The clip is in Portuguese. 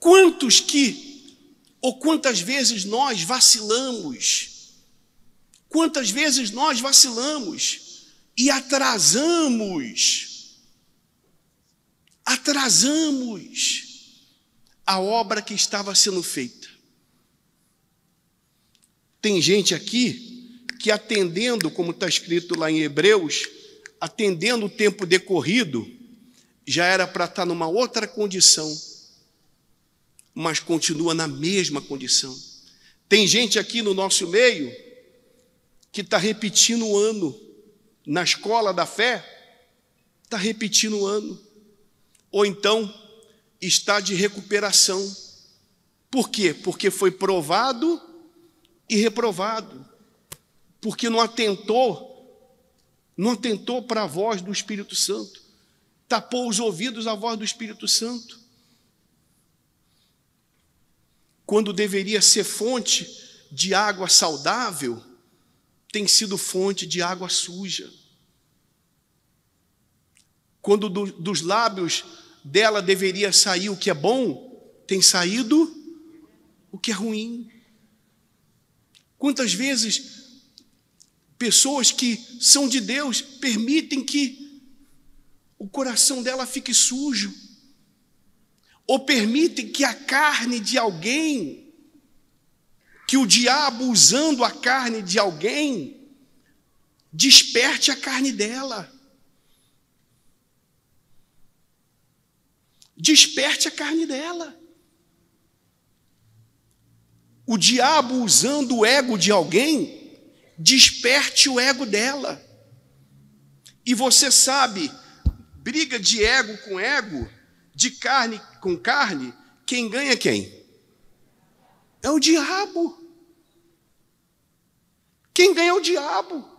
Quantos que, ou quantas vezes nós vacilamos, quantas vezes nós vacilamos e atrasamos, atrasamos a obra que estava sendo feita. Tem gente aqui que atendendo, como está escrito lá em Hebreus, atendendo o tempo decorrido, já era para estar numa outra condição mas continua na mesma condição. Tem gente aqui no nosso meio que está repetindo o ano na escola da fé, está repetindo o ano, ou então está de recuperação. Por quê? Porque foi provado e reprovado, porque não atentou, não atentou para a voz do Espírito Santo, tapou os ouvidos à voz do Espírito Santo quando deveria ser fonte de água saudável, tem sido fonte de água suja. Quando do, dos lábios dela deveria sair o que é bom, tem saído o que é ruim. Quantas vezes pessoas que são de Deus permitem que o coração dela fique sujo? ou permitem que a carne de alguém, que o diabo usando a carne de alguém, desperte a carne dela. Desperte a carne dela. O diabo usando o ego de alguém, desperte o ego dela. E você sabe, briga de ego com ego de carne com carne, quem ganha quem? É o diabo. Quem ganha é o diabo.